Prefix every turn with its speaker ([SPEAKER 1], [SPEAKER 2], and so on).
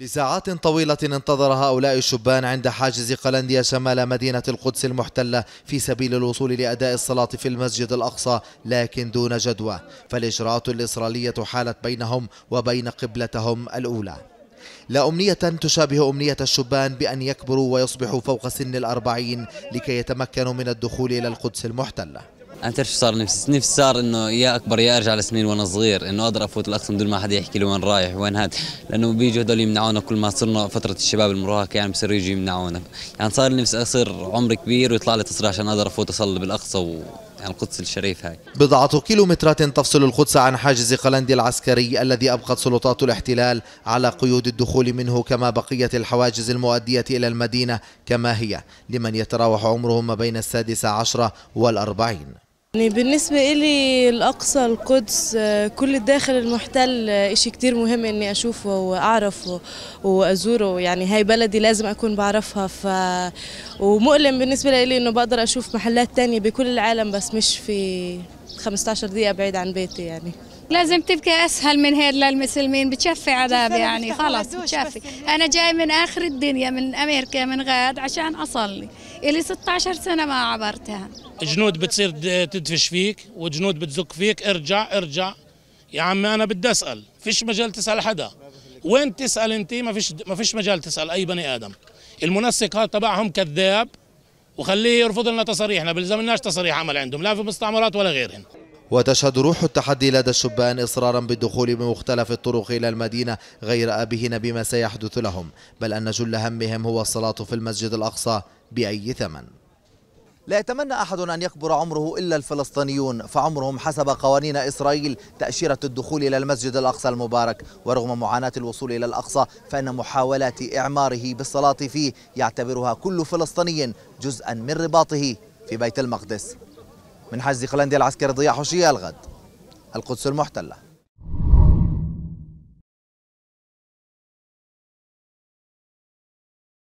[SPEAKER 1] لساعات طويلة انتظر هؤلاء الشبان عند حاجز قلنديا شمال مدينة القدس المحتلة في سبيل الوصول لأداء الصلاة في المسجد الأقصى لكن دون جدوى فالإجراءات الإسرائيلية حالت بينهم وبين قبلتهم الأولى لا أمنية تشابه أمنية الشبان بأن يكبروا ويصبحوا فوق سن الأربعين لكي يتمكنوا من الدخول إلى القدس المحتلة
[SPEAKER 2] انا تعرف شو صار نفسي نفسي صار انه يا اكبر يا ارجع لسنين وانا صغير انه اقدر افوت الاقصى دون ما حدا يحكي لي وين رايح وين هاد لانه بيجوا هدول يمنعونا كل ما صرنا فتره الشباب المراهقه يعني بصير يجوا يمنعونا يعني صار نفسي اصير عمري كبير ويطلع لي تصريح عشان اقدر افوت اصلي بالاقصى و يعني القدس الشريف هاي
[SPEAKER 1] بضعة كيلومترات تفصل القدس عن حاجز قلندي العسكري الذي أبقت سلطات الاحتلال على قيود الدخول منه كما بقية الحواجز المؤدية إلى المدينة كما هي لمن يتراوح عمرهم بين السادسة عشرة والأربعين
[SPEAKER 3] يعني بالنسبة إلي الأقصى القدس آه، كل الداخل المحتل آه، إشي كتير مهم إني أشوفه وأعرفه وأزوره يعني هاي بلدي لازم أكون بعرفها ف... ومؤلم بالنسبة لي إنه بقدر أشوف محلات تانية بكل العالم بس مش في 15 دقيقة بعيد عن بيتي يعني
[SPEAKER 4] لازم تبقى اسهل من هيد للمسلمين بتشفي عذاب يعني خلاص بتشفي انا جاي من اخر الدنيا من امريكا من غاد عشان اصلي إلي 16 سنة ما عبرتها جنود بتصير تدفش فيك وجنود بتزك فيك ارجع ارجع يا عمي أنا بدي أسأل فيش مجال تسأل حدا وين تسأل أنت ما فيش ما فيش مجال تسأل أي بني آدم المنسق هذا تبعهم كذاب وخليه يرفض لنا تصاريحنا بلزمناش تصاريح عمل عندهم لا في مستعمرات ولا غيرهن
[SPEAKER 1] وتشهد روح التحدي لدى الشبان إصرارا بالدخول بمختلف الطرق إلى المدينة غير آبهين بما سيحدث لهم بل أن جل همهم هو الصلاة في المسجد الأقصى بأي ثمن لا يتمنى أحد أن يكبر عمره إلا الفلسطينيون فعمرهم حسب قوانين إسرائيل تأشيرة الدخول إلى المسجد الأقصى المبارك ورغم معاناة الوصول إلى الأقصى فإن محاولات إعماره بالصلاة فيه يعتبرها كل فلسطيني جزءا من رباطه في بيت المقدس من حجز قلندي العسكري ضياء حشي الغد القدس المحتله